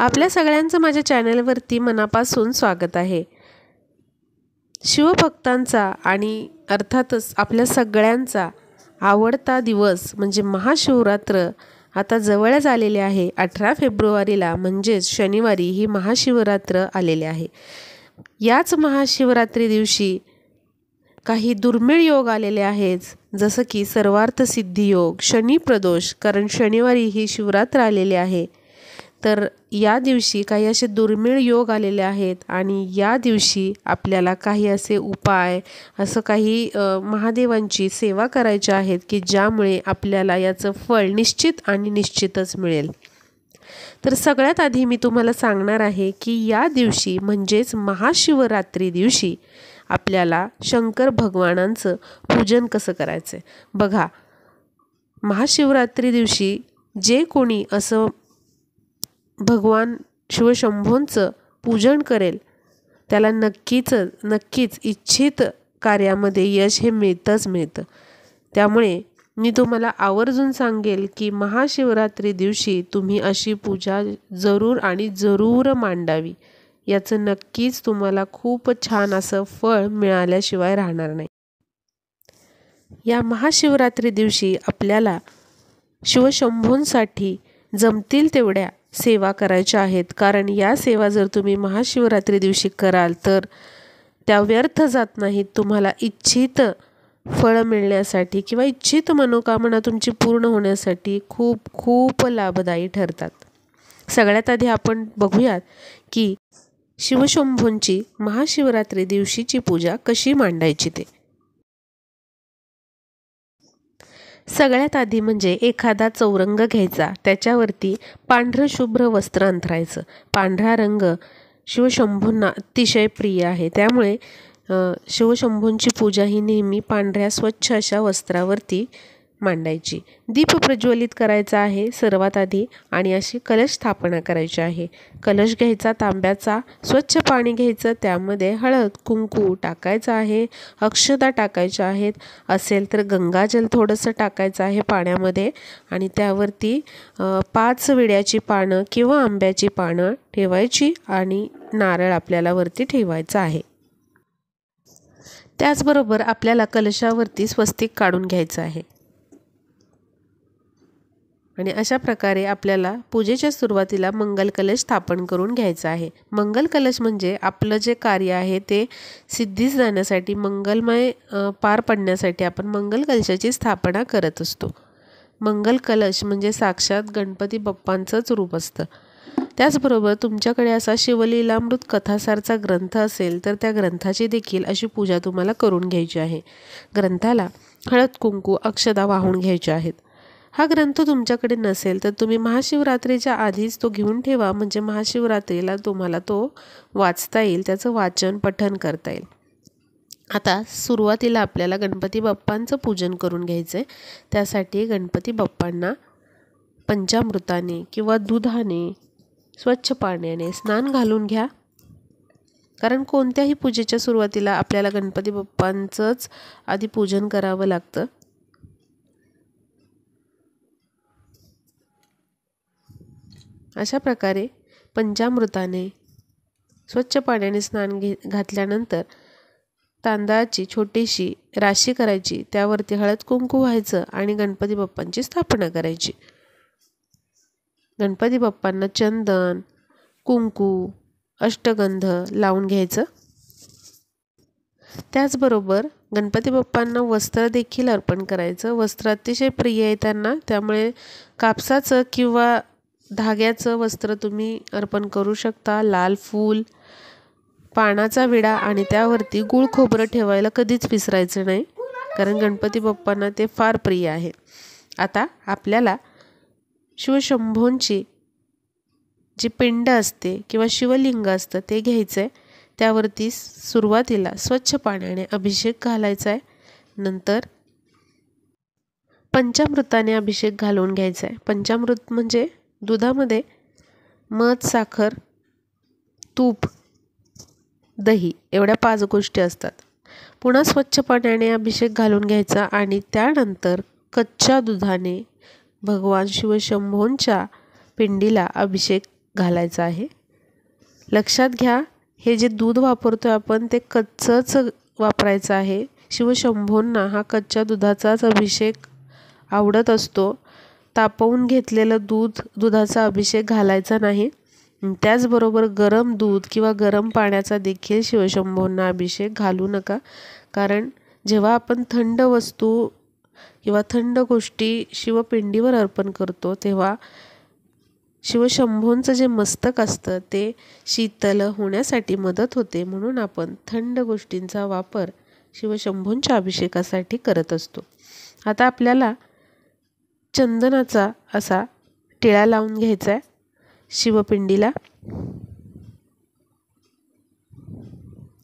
आपल्या सगळ्यांचं माझ्या चॅनलवरती मनापासून स्वागत आहे शिवभक्तांचा आणि अर्थातच आपल्या सगळ्यांचा आवडता दिवस म्हणजे महाशिवरात्र आता जवळच आलेले आहे अठरा फेब्रुवारीला म्हणजेच शनिवारी ही महाशिवरात्र आलेले आहे याच महाशिवरात्री दिवशी काही दुर्मिळ योग आलेले आहेत जसं की सर्वार्थ योग शनी प्रदोष कारण शनिवारी ही शिवरात्र आलेली आहे तर या दिवशी काही असे दुर्मिळ योग आलेले आहेत आणि या दिवशी आपल्याला काही असे उपाय असं काही महादेवांची सेवा करायची आहेत की ज्यामुळे आपल्याला याचं फळ निश्चित आणि निश्चितच मिळेल तर सगळ्यात आधी मी तुम्हाला सांगणार आहे की या दिवशी म्हणजेच महाशिवरात्री दिवशी आपल्याला शंकर भगवानांचं पूजन कसं करायचं आहे बघा महाशिवरात्री दिवशी जे कोणी असं भगवान शिवशंभूंचं पूजन करेल त्याला नक्कीच नक्कीच इच्छित कार्यामध्ये यश हे मिळतंच मिळतं त्यामुळे मी तुम्हाला आवर्जून सांगेल की महाशिवरात्री दिवशी तुम्ही अशी पूजा जरूर आणि जरूर मांडावी याचं नक्कीच तुम्हाला खूप छान असं फळ मिळाल्याशिवाय राहणार नाही या महाशिवरात्री दिवशी आपल्याला शिवशंभूंसाठी जमतील तेवढ्या सेवा करायच्या आहेत कारण या सेवा जर तुम्ही महाशिवरात्री दिवशी कराल तर त्या व्यर्थ जात नाहीत तुम्हाला इच्छित फळं मिळण्यासाठी किंवा इच्छित मनोकामना तुमची पूर्ण होण्यासाठी खूप खूप लाभदायी ठरतात सगळ्यात आधी आपण बघूयात की शिवशंभूंची महाशिवरात्री दिवशीची पूजा कशी मांडायची ते सगळ्यात आधी म्हणजे एखादा चौरंग घ्यायचा त्याच्यावरती पांढरं शुभ्र वस्त्र अंतरायचं पांढरा रंग शिवशंभूंना अतिशय प्रिय आहे त्यामुळे शिवशंभूंची पूजा ही नेहमी पांढऱ्या स्वच्छ अशा वस्त्रावरती मांडायची दीप प्रज्वलित करायचा आहे सर्वात आधी आणि अशी कलश स्थापना करायची आहे कलश घ्यायचा तांब्याचा स्वच्छ पाणी घ्यायचं त्यामध्ये हळद कुंकू टाकायचं आहे अक्षता टाकायच्या आहेत असेल तर गंगाजल थोडंसं टाकायचं आहे पाण्यामध्ये आणि त्यावरती पाच विड्याची पानं किंवा आंब्याची पानं ठेवायची आणि नारळ आपल्याला वरती ठेवायचा आहे त्याचबरोबर आपल्याला कलशावरती स्वस्तिक काढून घ्यायचं आहे आणि अशा प्रकारे आपल्याला पूजेच्या सुरुवातीला मंगल कलश स्थापन करून घ्यायचा आहे मंगल कलश म्हणजे आपलं जे कार्य आहे ते सिद्धीस जाण्यासाठी मंगलमय पार पडण्यासाठी आपण मंगल कलशाची स्थापना करत असतो मंगल कलश म्हणजे साक्षात गणपती बाप्पांचंच रूप असतं त्याचबरोबर तुमच्याकडे असा शिवलीलामृत कथासारचा ग्रंथ असेल तर त्या ग्रंथाची देखील अशी पूजा तुम्हाला करून घ्यायची आहे ग्रंथाला हळद कुंकू अक्षदा वाहून घ्यायच्या आहेत हा ग्रंथ तुमच्याकडे नसेल तर तुम्ही महाशिवरात्रीच्या आधीच तो घेऊन ठेवा म्हणजे महाशिवरात्रीला तुम्हाला तो वाचता येईल त्याचं वाचन पठन करता येईल आता सुरुवातीला आपल्याला गणपती बाप्पांचं पूजन करून घ्यायचं आहे त्यासाठी गणपती बाप्पांना पंचामृताने किंवा दुधाने स्वच्छ पाण्याने स्नान घालून घ्या कारण कोणत्याही पूजेच्या सुरुवातीला आपल्याला गणपती बाप्पांचंच आधी पूजन करावं लागतं अशा प्रकारे पंचामृताने स्वच्छ पाण्याने स्नान घे घातल्यानंतर तांदळाची छोटीशी राशी करायची त्यावरती हळद कुंकू व्हायचं आणि गणपती बाप्पांची स्थापना करायची गणपती बाप्पांना चंदन कुंकू अष्टगंध लावून घ्यायचं त्याचबरोबर गणपती बाप्पांना वस्त्र देखील अर्पण करायचं वस्त्र अतिशय प्रिय आहे त्यांना त्यामुळे कापसाचं किंवा धाग्याचं वस्त्र तुम्ही अर्पण करू शकता लाल फूल पानाचा विडा आणि त्यावरती गुळ खोबरं ठेवायला कधीच विसरायचं नाही कारण गणपती बाप्पांना ते फार प्रिय आहे आता आपल्याला शिवशंभोंची जी पिंड असते किंवा शिवलिंग असतं ते घ्यायचं आहे त्यावरती सुरुवातीला स्वच्छ पाण्याने अभिषेक घालायचा आहे नंतर पंचामृताने अभिषेक घालून घ्यायचा आहे पंचामृत म्हणजे दुधामध्ये मध साखर तूप दही एवढ्या पाच गोष्टी असतात पुन्हा स्वच्छ पाण्याने अभिषेक घालून घ्यायचा आणि त्यानंतर कच्च्या दुधाने भगवान शिवशंभोंच्या पिंडीला अभिषेक घालायचा आहे लक्षात घ्या हे जे दूध वापरतो आहे आपण ते कच्चंच वापरायचं आहे शिवशंभोंना हा कच्च्या दुधाचाच अभिषेक आवडत असतो तापवून घेतलेलं दूध दुधाचा अभिषेक घालायचा नाही त्याचबरोबर गरम दूध किंवा गरम पाण्याचा देखील शिवशंभूंना अभिषेक घालू नका कारण जेव्हा आपण थंड वस्तू किंवा थंड गोष्टी शिवपिंडीवर अर्पण करतो तेव्हा शिवशंभूंचं जे मस्तक असतं ते शीतल होण्यासाठी मदत होते म्हणून आपण थंड गोष्टींचा वापर शिवशंभूंच्या अभिषेकासाठी करत असतो आता आपल्याला चंदनाचा असा टिळा लावून घ्यायचा आहे शिवपिंडीला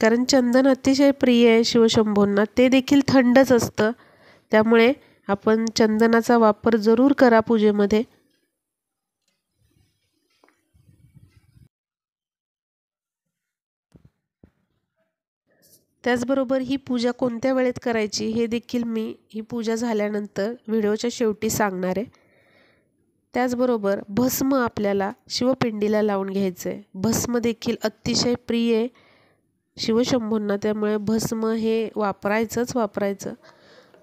कारण चंदन अतिशय प्रिय आहे शिवशंभूंना ते देखील थंडच असतं त्यामुळे आपण चंदनाचा वापर जरूर करा पूजेमध्ये त्याचबरोबर ही पूजा कोणत्या वेळेत करायची हे देखील मी ही पूजा झाल्यानंतर व्हिडिओच्या शेवटी सांगणार आहे त्याचबरोबर भस्म आपल्याला शिवपिंडीला लावून घ्यायचं आहे भस्म देखील अतिशय प्रिय आहे शिवशंभूंना त्यामुळे भस्म हे वापरायचंच वापरायचं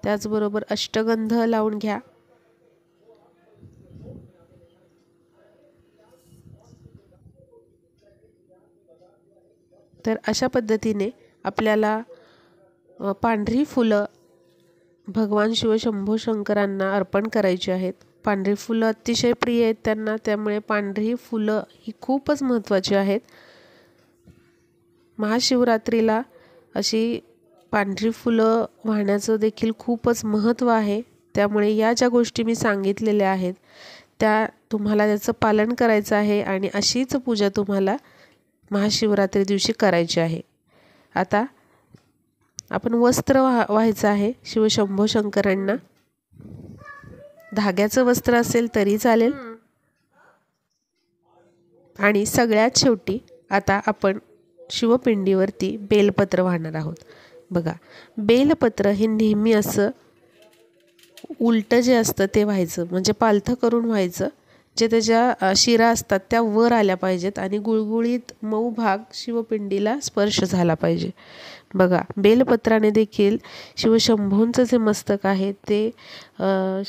त्याचबरोबर अष्टगंध लावून घ्या तर अशा पद्धतीने आपल्याला पांढरी फुलं भगवान शिवशंभू शंकरांना अर्पण करायची आहेत पांढरी फुलं अतिशय प्रिय आहेत त्यांना त्यामुळे पांढरी फुलं ही खूपच महत्त्वाची आहेत महाशिवरात्रीला अशी पांढरी फुलं वाहण्याचं देखील खूपच महत्त्व आहे त्यामुळे या ज्या गोष्टी मी सांगितलेल्या आहेत त्या तुम्हाला त्याचं पालन करायचं आहे आणि अशीच पूजा तुम्हाला महाशिवरात्री दिवशी करायची आहे आता आपण वस्त्र वा व्हायचं आहे शिवशंभो शंकरांना धाग्याचं वस्त्र असेल तरी चालेल आणि सगळ्यात शेवटी आता आपण शिवपिंडीवरती बेलपत्र वाहणार आहोत बघा बेलपत्र हे नेहमी असं उलटं जे असतं ते व्हायचं म्हणजे पालथं करून व्हायचं जे त्याच्या शिरा असतात त्या वर आल्या पाहिजेत आणि गुळगुळीत मऊ भाग शिवपिंडीला स्पर्श झाला पाहिजे बघा बेलपत्राने देखील शिवशंभूंचं जे मस्तक आहे ते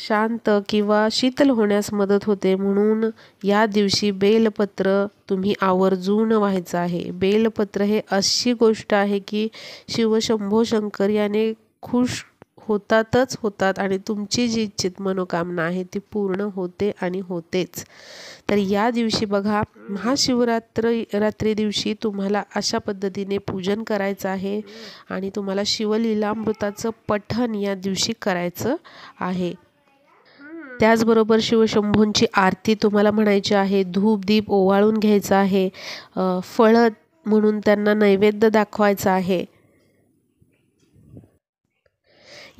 शांत किंवा शीतल होण्यास मदत होते म्हणून या दिवशी बेलपत्र तुम्ही आवर्जून व्हायचं आहे बेलपत्र हे अशी गोष्ट आहे की शिवशंभो शंकर याने खुश होतातच होतात आणि तुमची जी इच्छित मनोकामना आहे ती पूर्ण होते आणि होतेच तर या दिवशी बघा महाशिवरात्र रात्री दिवशी तुम्हाला अशा पद्धतीने पूजन करायचं आहे आणि तुम्हाला शिवलीलामृताचं पठण या दिवशी करायचं आहे त्याचबरोबर शिवशंभूंची आरती तुम्हाला म्हणायची आहे धूप दीप ओवाळून घ्यायचं आहे फळ म्हणून त्यांना नैवेद्य दाखवायचं आहे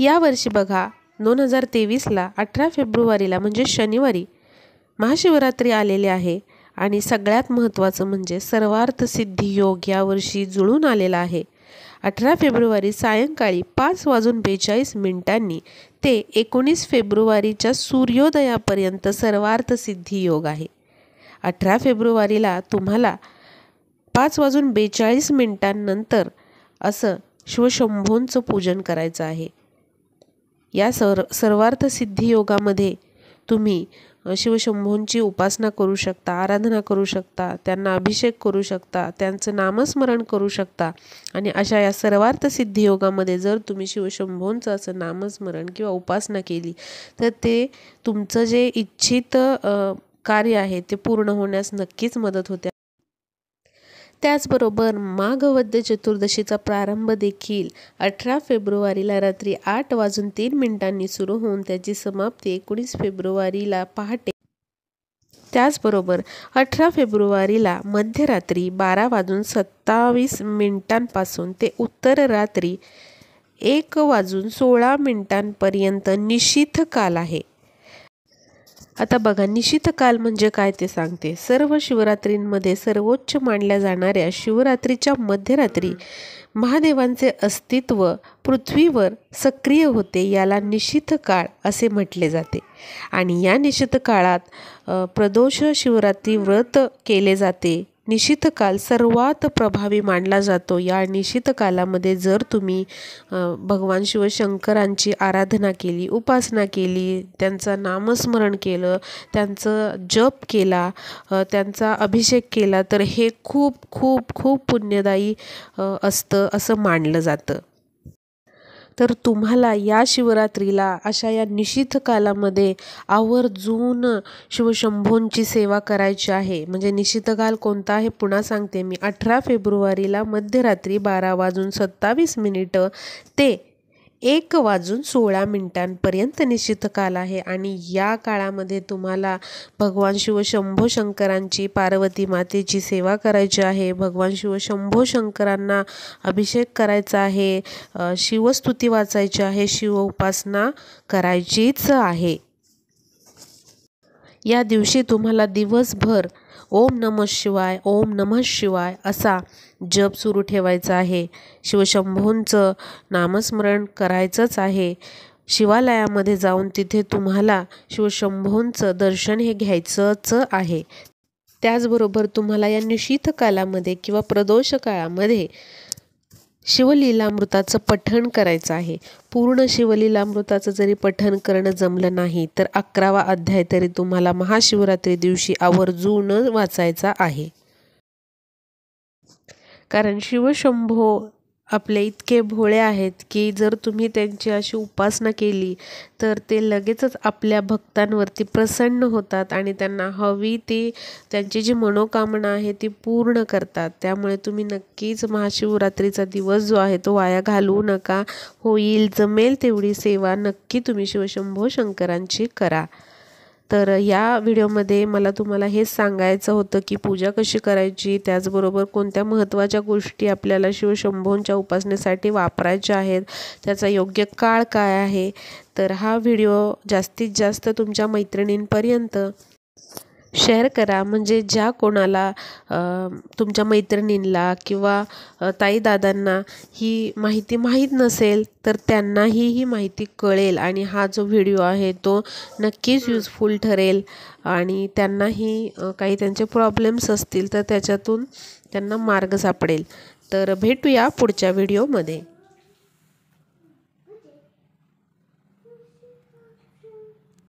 यावर्षी बघा दोन हजार तेवीसला अठरा फेब्रुवारीला म्हणजे शनिवारी महाशिवरात्री आलेली आहे आणि सगळ्यात महत्त्वाचं म्हणजे सर्वार्थ सिद्धी योग यावर्षी जुळून आलेला आहे अठरा फेब्रुवारी सायंकाळी पाच वाजून बेचाळीस मिनिटांनी ते एकोणीस फेब्रुवारीच्या सूर्योदयापर्यंत सर्वार्थ सिद्धी योग आहे अठरा फेब्रुवारीला तुम्हाला पाच वाजून बेचाळीस मिनिटांनंतर असं शिवशंभूंचं पूजन करायचं आहे या सर सर्वार्थ योगामध्ये तुम्ही शिवशंभूंची उपासना करू शकता आराधना करू शकता त्यांना अभिषेक करू शकता त्यांचं नामस्मरण करू शकता आणि अशा या सर्वार्थ सिद्धी योगामध्ये जर तुम्ही शिवशंभूंचं असं नामस्मरण किंवा उपासना केली तर ते तुमचं जे इच्छित कार्य आहे ते पूर्ण होण्यास नक्कीच मदत होते त्याचबरोबर माघवद्य चतुर्दशीचा प्रारंभ देखील अठरा फेब्रुवारीला रात्री आठ वाजून तीन मिनिटांनी सुरू होऊन त्याची समाप्ती एकोणीस फेब्रुवारीला पहाटे त्याचबरोबर अठरा फेब्रुवारीला मध्यरात्री बारा वाजून सत्तावीस मिनिटांपासून ते उत्तर रात्री एक वाजून सोळा मिनिटांपर्यंत निशीथ काल आहे आता बघा निशितकाल म्हणजे काय ते सांगते सर्व शिवरात्रींमध्ये सर्वोच्च मानल्या जाणाऱ्या शिवरात्रीच्या मध्यरात्री महादेवांचे अस्तित्व पृथ्वीवर सक्रिय होते याला निशित काळ असे म्हटले जाते आणि या निशित काळात प्रदोष शिवरात्री व्रत केले जाते निशितकाल सर्वात प्रभावी मानला जातो या कालामध्ये जर तुम्ही भगवान शिवशंकरांची आराधना केली उपासना केली त्यांचं नामस्मरण केलं त्यांचं जप केला त्यांचा अभिषेक केला तर हे खूप खूप खूप पुण्यदायी असतं असं मानलं जातं तर तुम्हाला या शिवरात्रीला अशा या निशिथ कालामध्ये आवर्जून शिवशंभूंची सेवा करायची आहे म्हणजे निशिथ काल कोणता आहे पुन्हा सांगते मी अठरा फेब्रुवारीला मध्यरात्री बारा वाजून सत्तावीस मिनिटं ते एक वाजून सोळा मिनिटांपर्यंत निश्चित काल आहे आणि या काळामध्ये तुम्हाला भगवान शिव शंभो शंकरांची पार्वती मातेची सेवा करायची आहे भगवान शिव शंभो शंकरांना अभिषेक करायचा आहे शिवस्तुती वाचायची आहे शिव उपासना करायचीच आहे या दिवशी तुम्हाला दिवसभर ओम नमः शिवाय ओम नमः शिवाय असा जप सुरू ठेवायचा आहे शिवशंभूंचं नामस्मरण करायचंच आहे शिवालयामध्ये जाऊन तिथे तुम्हाला शिवशंभूंचं दर्शन हे घ्यायचंच आहे त्याचबरोबर तुम्हाला या निशीत काळामध्ये किंवा प्रदोष काळामध्ये शिवलीलामृताचं पठण करायचं आहे पूर्ण शिवलीलामृताचं जरी पठण करणं जमलं नाही तर अकरावा अध्याय तरी तुम्हाला महाशिवरात्री दिवशी आवर्जून वाचायचा आहे कारण शिवशंभो आपले इतके भोळे आहेत की जर तुम्ही त्यांची अशी उपासना केली तर ते लगेचच आपल्या भक्तांवरती प्रसन्न होतात आणि त्यांना हवी ती त्यांची जी मनोकामना आहे ती पूर्ण करतात त्यामुळे तुम्ही नक्कीच महाशिवरात्रीचा दिवस जो आहे तो वाया घालवू नका होईल जमेल तेवढी सेवा नक्की तुम्ही शिवशंभो शंकरांची करा तर या व्हिडिओमध्ये मला तुम्हाला हेच सांगायचं होतं की पूजा कशी करायची त्याचबरोबर कोणत्या महत्त्वाच्या गोष्टी आपल्याला शिवशंभूंच्या उपासनेसाठी वापरायच्या आहेत त्याचा योग्य काळ काय आहे तर हा व्हिडिओ जास्तीत जास्त तुमच्या मैत्रिणींपर्यंत शेअर करा म्हणजे ज्या कोणाला तुमच्या मैत्रिणींना किंवा ताई दादांना ही माहिती माहीत नसेल तर त्यांनाही ही माहिती कळेल आणि हा जो व्हिडिओ आहे तो नक्कीच युजफुल ठरेल आणि त्यांनाही काही त्यांचे प्रॉब्लेम्स असतील तर त्याच्यातून त्यांना मार्ग सापडेल तर भेटूया पुढच्या व्हिडिओमध्ये